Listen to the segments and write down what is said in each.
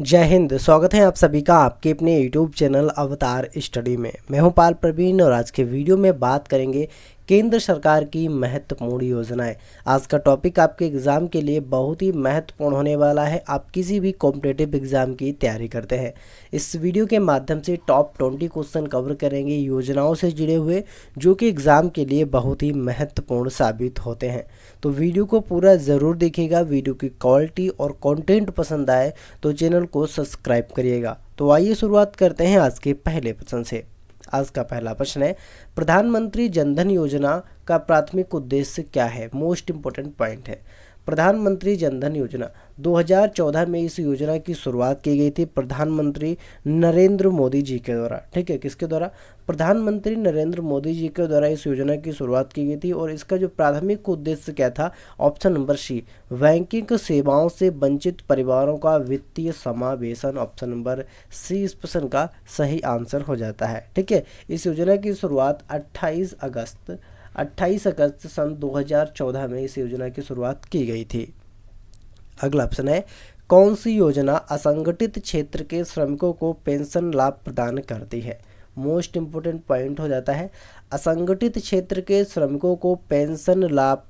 जय हिंद स्वागत है आप सभी का आपके अपने YouTube चैनल अवतार स्टडी में मैं हूं पाल प्रवीण और आज के वीडियो में बात करेंगे केंद्र सरकार की महत्वपूर्ण योजनाएं आज का टॉपिक आपके एग्ज़ाम के लिए बहुत ही महत्वपूर्ण होने वाला है आप किसी भी कॉम्पिटेटिव एग्ज़ाम की तैयारी करते हैं इस वीडियो के माध्यम से टॉप ट्वेंटी क्वेश्चन कवर करेंगे योजनाओं से जुड़े हुए जो कि एग्ज़ाम के लिए बहुत ही महत्वपूर्ण साबित होते हैं तो वीडियो को पूरा ज़रूर देखिएगा वीडियो की क्वालिटी और कॉन्टेंट पसंद आए तो चैनल को सब्सक्राइब करिएगा तो आइए शुरुआत करते हैं आज के पहले पसंद से आज का पहला प्रश्न है प्रधानमंत्री जनधन योजना का प्राथमिक उद्देश्य क्या है मोस्ट इंपोर्टेंट पॉइंट है प्रधानमंत्री जनधन योजना 2014 में इस योजना की शुरुआत की गई थी प्रधानमंत्री नरेंद्र मोदी जी के द्वारा ठीक है किसके द्वारा प्रधानमंत्री नरेंद्र मोदी जी के द्वारा इस योजना की शुरुआत की गई थी और इसका जो प्राथमिक उद्देश्य क्या था ऑप्शन नंबर सी बैंकिंग सेवाओं से वंचित परिवारों का वित्तीय समावेशन ऑप्शन नंबर सी इस प्रश्न का सही आंसर हो जाता है ठीक है इस योजना की शुरुआत अट्ठाईस अगस्त 28 अगस्त सन 2014 में इस योजना की शुरुआत की गई थी अगला ऑप्शन है कौन सी योजना असंगठित क्षेत्र के श्रमिकों को पेंशन लाभ प्रदान करती है मोस्ट इम्पोर्टेंट पॉइंट हो जाता है असंगठित क्षेत्र के श्रमिकों को पेंशन लाभ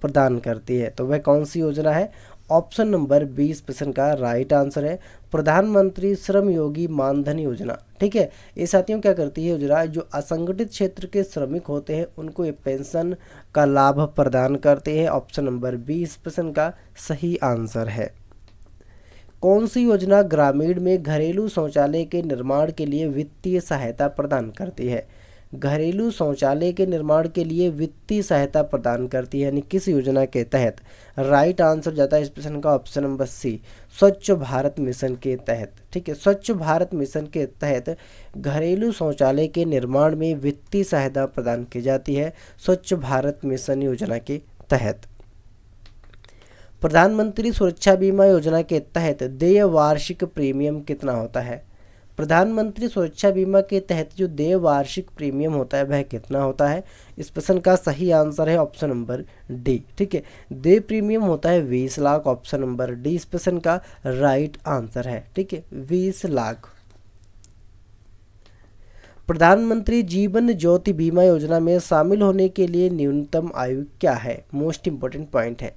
प्रदान करती है तो वह कौन सी योजना है ऑप्शन नंबर बीस प्रश्न का राइट आंसर है प्रधानमंत्री श्रम योगी मानधन योजना ठीक है ये साथियों क्या करती है योजना जो असंगठित क्षेत्र के श्रमिक होते हैं उनको ये पेंशन का लाभ प्रदान करते हैं ऑप्शन नंबर बीस प्रश्न का सही आंसर है कौन सी योजना ग्रामीण में घरेलू शौचालय के निर्माण के लिए वित्तीय सहायता प्रदान करती है घरेलू शौचालय के निर्माण के लिए वित्तीय सहायता प्रदान करती है यानी किस योजना के तहत राइट आंसर जाता है इस प्रश्न का ऑप्शन नंबर सी स्वच्छ भारत मिशन के तहत ठीक है स्वच्छ भारत मिशन के तहत घरेलू शौचालय के निर्माण में वित्तीय सहायता प्रदान की जाती है स्वच्छ भारत मिशन योजना के तहत प्रधानमंत्री सुरक्षा बीमा योजना के तहत देय वार्षिक प्रीमियम कितना होता है प्रधानमंत्री सुरक्षा बीमा के तहत जो देय वार्षिक प्रीमियम होता है वह कितना होता है इस प्रश्न का सही आंसर है ऑप्शन नंबर डी ठीक है देय प्रीमियम होता है बीस लाख ऑप्शन नंबर डी इस प्रश्न का राइट आंसर है ठीक है बीस लाख प्रधानमंत्री जीवन ज्योति बीमा योजना में शामिल होने के लिए न्यूनतम आयु क्या है मोस्ट इंपॉर्टेंट पॉइंट है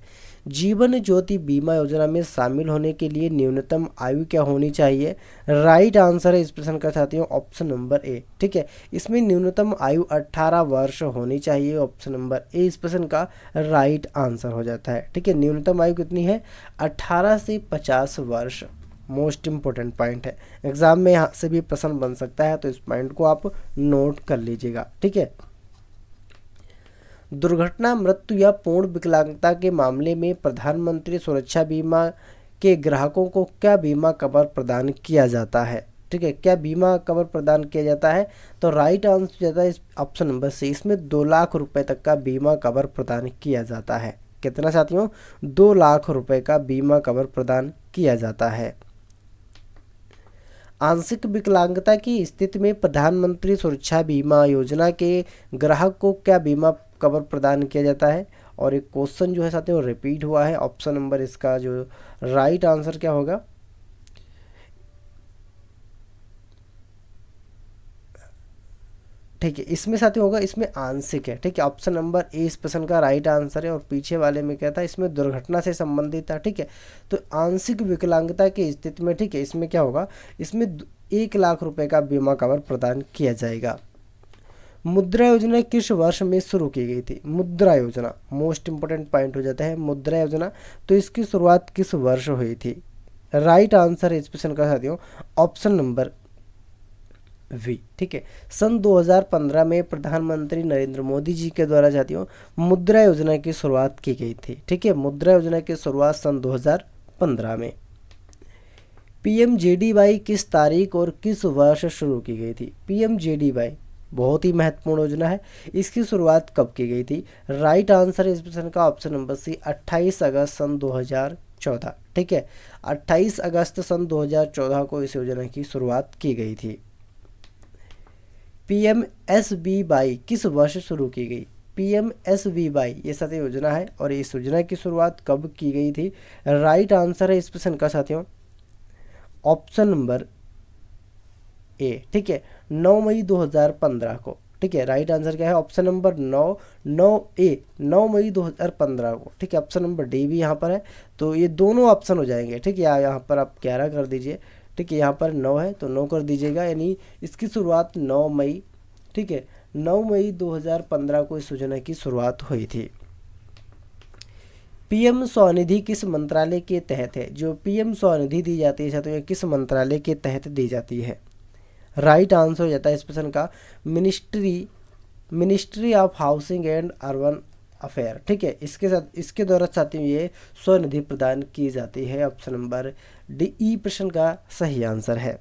जीवन ज्योति बीमा योजना में शामिल होने के लिए न्यूनतम आयु क्या होनी चाहिए राइट आंसर है इस प्रश्न का चाहती हूँ ऑप्शन नंबर ए ठीक है इसमें न्यूनतम आयु 18 वर्ष होनी चाहिए ऑप्शन नंबर ए इस प्रश्न का राइट आंसर हो जाता है ठीक है न्यूनतम आयु कितनी है 18 से 50 वर्ष मोस्ट इम्पोर्टेंट पॉइंट है एग्ज़ाम में यहाँ से भी प्रश्न बन सकता है तो इस पॉइंट को आप नोट कर लीजिएगा ठीक है दुर्घटना मृत्यु या पूर्ण विकलांगता के मामले में प्रधानमंत्री सुरक्षा बीमा के ग्राहकों को क्या बीमा कवर प्रदान किया जाता है ठीक है क्या बीमा कवर प्रदान किया जाता है तो राइट आंसर जाता है इस ऑप्शन नंबर सी इसमें दो लाख रुपए तक का बीमा कवर प्रदान किया जाता है कितना साथियों दो लाख रुपए का बीमा कवर प्रदान किया जाता है आंशिक विकलांगता की स्थिति में प्रधानमंत्री सुरक्षा बीमा योजना के ग्राहक को क्या बीमा कवर प्रदान किया जाता है और एक क्वेश्चन जो है साथ में रिपीट हुआ है ऑप्शन नंबर इसका जो राइट आंसर क्या होगा ठीक है इसमें साथ होगा इसमें आंशिक है ठीक है ऑप्शन नंबर ए इस प्रश्न का राइट आंसर है और पीछे वाले में क्या था इसमें दुर्घटना से संबंधित था ठीक है तो आंशिक विकलांगता की स्थिति में ठीक है इसमें क्या होगा इसमें एक लाख रुपए का बीमा कवर प्रदान किया जाएगा मुद्रा योजना किस वर्ष में शुरू की गई थी मुद्रा योजना मोस्ट इंपॉर्टेंट पॉइंट हो जाता है मुद्रा योजना तो इसकी शुरुआत किस वर्ष हुई थी राइट आंसर इस प्रश्न का साथियों ऑप्शन नंबर वी ठीक है सन 2015 में प्रधानमंत्री नरेंद्र मोदी जी के द्वारा जाती हूँ मुद्रा योजना की शुरुआत की गई थी ठीक है मुद्रा योजना की शुरुआत सन 2015 में पीएमजेडीवाई किस तारीख और किस वर्ष शुरू की गई थी पीएमजेडीवाई बहुत ही महत्वपूर्ण योजना है इसकी शुरुआत कब की गई थी राइट आंसर इस प्रश्न का ऑप्शन नंबर सी 28 अगस्त सन 2014 ठीक है 28 अगस्त सन 2014 को इस योजना की शुरुआत की गई थी पी बी बाई किस वर्ष शुरू की गई P M S B Y ये साथ योजना है और इस योजना की शुरुआत कब की गई थी राइट आंसर है इस प्रश्न का साथियों ऑप्शन नंबर ए ठीक है 9 मई 2015 को ठीक है राइट आंसर क्या है ऑप्शन नंबर नौ नौ ए नौ मई 2015 को ठीक है ऑप्शन नंबर डी भी यहाँ पर है तो ये दोनों ऑप्शन हो जाएंगे ठीक है या यहाँ पर आप ग्यारह कर दीजिए ठीक है यहाँ पर नौ है तो नौ कर दीजिएगा यानी इसकी शुरुआत नौ मई ठीक है नौ मई 2015 को इस योजना की शुरुआत हुई थी पीएम स्वनिधि किस मंत्रालय के तहत है जो पीएम स्वनिधि दी जाती है तो ये किस मंत्रालय के तहत दी जाती है राइट आंसर हो जाता है इस प्रश्न का ministry ministry of housing and urban affair ठीक है इसके साथ इसके द्वारा साथियों ये स्वनिधि प्रदान की जाती है ऑप्शन नंबर डी ई प्रश्न का सही आंसर है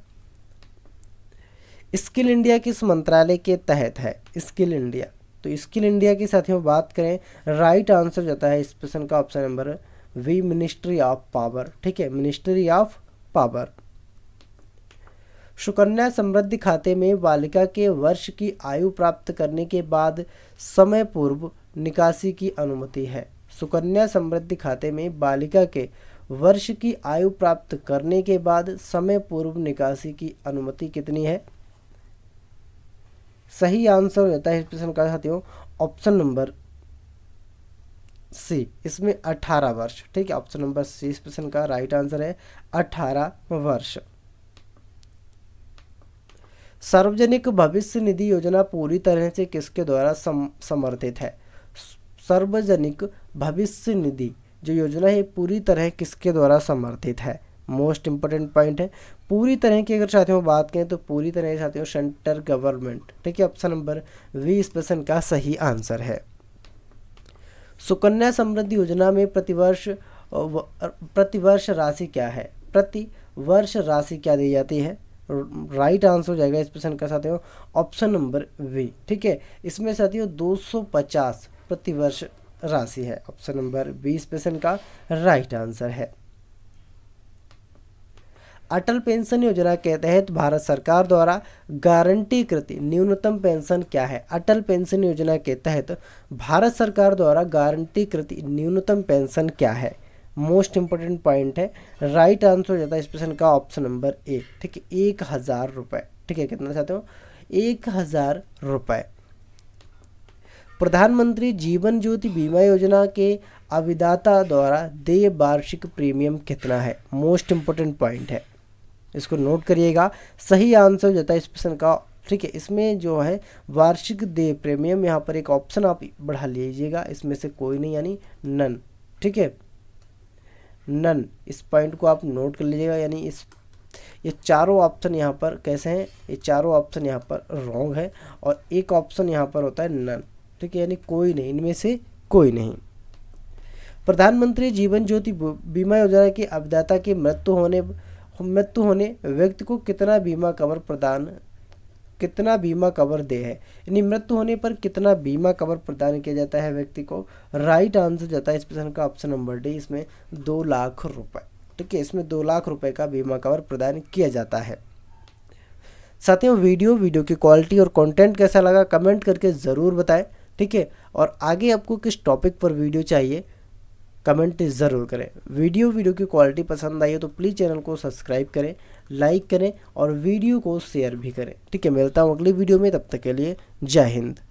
स्किल इंडिया किस मंत्रालय के तहत है स्किल इंडिया तो स्किल इंडिया की साथियों बात करें राइट आंसर जाता है इस प्रश्न का option number B ministry of power ठीक है ministry of power Sukanya Samriddhi खाते में बालिका के वर्ष की आयु प्राप्त करने के बाद समय पूर्व निकासी की अनुमति है सुकन्या समृद्धि खाते में बालिका के वर्ष की आयु प्राप्त करने के बाद समय पूर्व निकासी की अनुमति कितनी है सही आंसर हो जाता है इस प्रश्न का साथियों ऑप्शन नंबर सी इसमें 18 वर्ष ठीक है ऑप्शन नंबर सी इस प्रश्न का राइट आंसर है 18 वर्ष सार्वजनिक भविष्य निधि योजना पूरी तरह से किसके द्वारा समर्थित है सार्वजनिक भविष्य निधि जो योजना है पूरी तरह किसके द्वारा समर्थित है मोस्ट इंपॉर्टेंट पॉइंट है पूरी तरह की अगर साथियों बात करें तो पूरी तरह साथियों सेंटर गवर्नमेंट ठीक है ऑप्शन नंबर वी इस प्रश्न का सही आंसर है सुकन्या समृद्धि योजना में प्रतिवर्ष प्रतिवर्ष राशि क्या है प्रति वर्ष राशि क्या दी जाती है राइट आंसर हो जाएगा इस प्रश्न का साथियों ऑप्शन नंबर वी ठीक है इसमें साथियों 250 प्रतिवर्ष राशि है ऑप्शन नंबर बी इस प्रश्न का राइट आंसर है अटल पेंशन योजना के तहत भारत सरकार द्वारा गारंटी कृत न्यूनतम पेंशन क्या है अटल पेंशन योजना के तहत भारत सरकार द्वारा गारंटी कृत न्यूनतम पेंशन क्या है मोस्ट इंपॉर्टेंट पॉइंट है राइट आंसर हो जाता है इस प्रश्न का ऑप्शन नंबर ए ठीक है एक हज़ार रुपए ठीक है कितना चाहते हो एक हज़ार रुपए प्रधानमंत्री जीवन ज्योति बीमा योजना के अभिदाता द्वारा देय वार्षिक प्रीमियम कितना है मोस्ट इंपॉर्टेंट पॉइंट है इसको नोट करिएगा सही आंसर हो जाता है इस प्रश्न का ठीक है इसमें जो है वार्षिक देय प्रीमियम यहाँ पर एक ऑप्शन आप बढ़ा लीजिएगा इसमें से कोई नहीं यानी नन ठीक है नन इस पॉइंट को आप नोट कर लीजिएगा यानी इस ये चारों ऑप्शन यहाँ पर कैसे हैं ये चारों ऑप्शन यहाँ पर रॉन्ग है और एक ऑप्शन यहाँ पर होता है नन ठीक है यानी कोई नहीं इनमें से कोई नहीं प्रधानमंत्री जीवन ज्योति बीमा योजना के अभिदाता के मृत्यु होने मृत्यु होने व्यक्ति को कितना बीमा कवर प्रदान कितना बीमा कवर दे है यानी मृत्यु होने पर कितना बीमा कवर प्रदान किया जाता है व्यक्ति को राइट आंसर जाता है इस प्रश्न का ऑप्शन नंबर डी इसमें दो लाख रुपए ठीक है इसमें दो लाख रुपए का बीमा कवर प्रदान किया जाता है साथियों वीडियो वीडियो की क्वालिटी और कंटेंट कैसा लगा कमेंट करके ज़रूर बताएं ठीक है और आगे आपको किस टॉपिक पर वीडियो चाहिए कमेंट ज़रूर करें वीडियो वीडियो की क्वालिटी पसंद आई हो तो प्लीज़ चैनल को सब्सक्राइब करें लाइक करें और वीडियो को शेयर भी करें ठीक है मिलता हूँ अगली वीडियो में तब तक के लिए जय हिंद